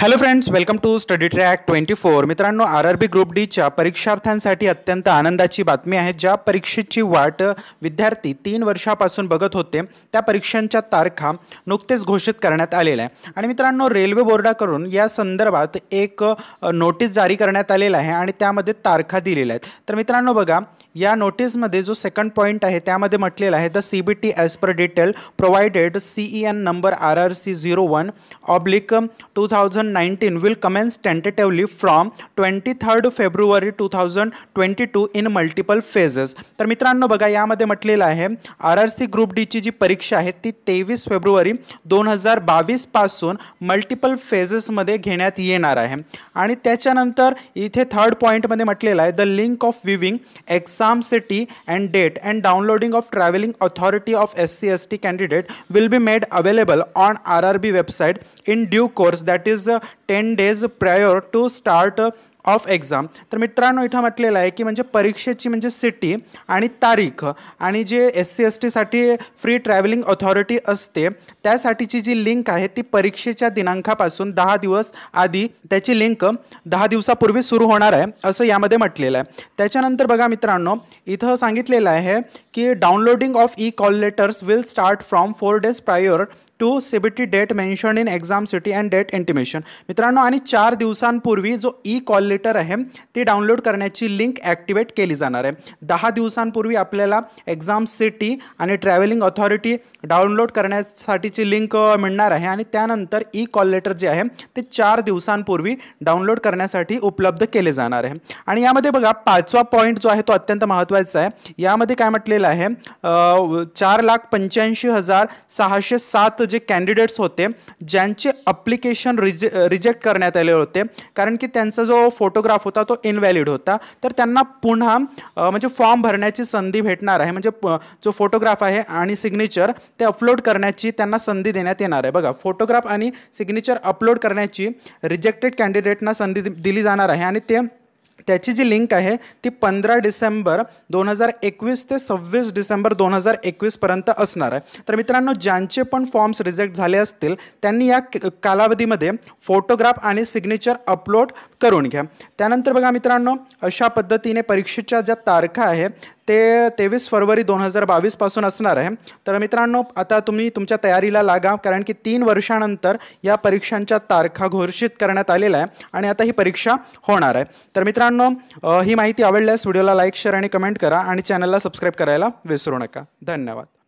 hello friends welcome to study track twenty four मित्रांनो R R B group डीच्या परीक्षार्थ्यांसाठी अत्यंत आनंदाची बातमी आहे ज्या परीक्षेची वाट विद्यार्थी तीन वर्षापासून बघत होते त्या परीक्षांच्या तारखा नुकतेच घोषित करण्यात आलेल्या आहे आणि मित्रांनो रेल्वे बोर्डाकडून या संदर्भात एक नोटीस जारी करण्यात आलेला आहे आणि त्यामध्ये तारखा दिलेल्या आहेत तर मित्रांनो बघा या नोटीसमध्ये जो सेकंड पॉईंट आहे त्यामध्ये म्हटलेला आहे the C B T as per detail C E N number R R C zero one oblique two thousand 2019 will commence tentatively from twenty third फेब्रुवारी two thousand twenty two in multiple phases तर मित्रांनो बघा यामध्ये म्हटलेलं आहे R R C group डीची जी परीक्षा आहे ती तेवीस फेब्रुवारी दोन हजार बावीस पासून मल्टिपल फेजेसमध्ये घेण्यात येणार आहे आणि त्याच्यानंतर इथे थर्ड पॉईंटमध्ये म्हटलेलं आहे the link of viewing exam city and date and downloading of travelling authority of S C S T candidate will be made available on R R B website in due course that is ten days prior to start of exam तर मित्रांनो इथं म्हटलेलं आहे की म्हणजे परीक्षेची म्हणजे city आणि तारीख आणि जे एस सी एस टीसाठी फ्री ट्रॅव्हलिंग ऑथॉरिटी असते त्यासाठीची जी लिंक आहे ती परीक्षेच्या दिनांकापासून दहा दिवस आधी त्याची लिंक दहा दिवसापूर्वी सुरू होणार आहे असं यामध्ये म्हटलेलं आहे त्याच्यानंतर बघा मित्रांनो इथं सांगितलेलं आहे की downloading of e call letters will start from four days prior to CBT date mention in exam city and date intimation मित्रांनो आणि चार दिवसांपूर्वी जो ई कॉल लेटर आहे ती डाउनलोड करण्याची लिंक ॲक्टिवेट केली जाणार आहे दहा दिवसांपूर्वी आपल्याला एक्झाम सिटी आणि ट्रॅव्हलिंग ऑथॉरिटी डाउनलोड करण्यासाठीची लिंक मिळणार आहे आणि त्यानंतर ई कॉल लेटर जे आहे ते चार दिवसांपूर्वी डाउनलोड करण्यासाठी उपलब्ध केले जाणार आहे आणि यामध्ये बघा पाचवा पॉईंट जो आहे तो अत्यंत महत्त्वाचा आहे यामध्ये काय म्हटलेलं आहे चार लाख पंच्याऐंशी हजार सहाशे सात जे कॅन्डिडेट्स होते ज्यांचे अप्लिकेशन रिजे रिजेक्ट करण्यात आले होते कारण की त्यांचा जो फोटोग्राफ होता तो इनव्हॅलिड होता तर त्यांना पुन्हा म्हणजे फॉर्म भरण्याची संधी भेटणार आहे म्हणजे जो फोटोग्राफ आहे आणि सिग्नेचर ते अपलोड करण्याची त्यांना संधी देण्यात येणार आहे बघा फोटोग्राफ आणि सिग्नेचर अपलोड करण्याची रिजेक्टेड कॅन्डिडेटना संधी दिली जाणार आहे आणि ते त्याची जी लिंक आहे ती पंधरा डिसेंबर दोन हजार एकवीस ते सव्वीस डिसेंबर दोन हजार एकवीसपर्यंत असणार आहे तर मित्रांनो ज्यांचे पण फॉर्म्स रिजेक्ट झाले असतील त्यांनी या कालावधीमध्ये फोटोग्राफ आणि सिग्नेचर अपलोड करून घ्या त्यानंतर बघा मित्रांनो अशा पद्धतीने परीक्षेच्या ज्या तारखा आहे ते तेवीस फरवरी दोन हजार बावीसपासून असणार आहे तर मित्रांनो आता तुम्ही तुमच्या तयारीला लागा कारण की तीन वर्षानंतर या परीक्षांच्या तारखा घोषित करण्यात आलेल्या आहे आणि आता ही परीक्षा होणार आहे तर मित्रांनो ही माहिती आवडल्यास व्हिडिओला लाईक शेअर आणि कमेंट करा आणि चॅनलला सबस्क्राईब करायला विसरू नका धन्यवाद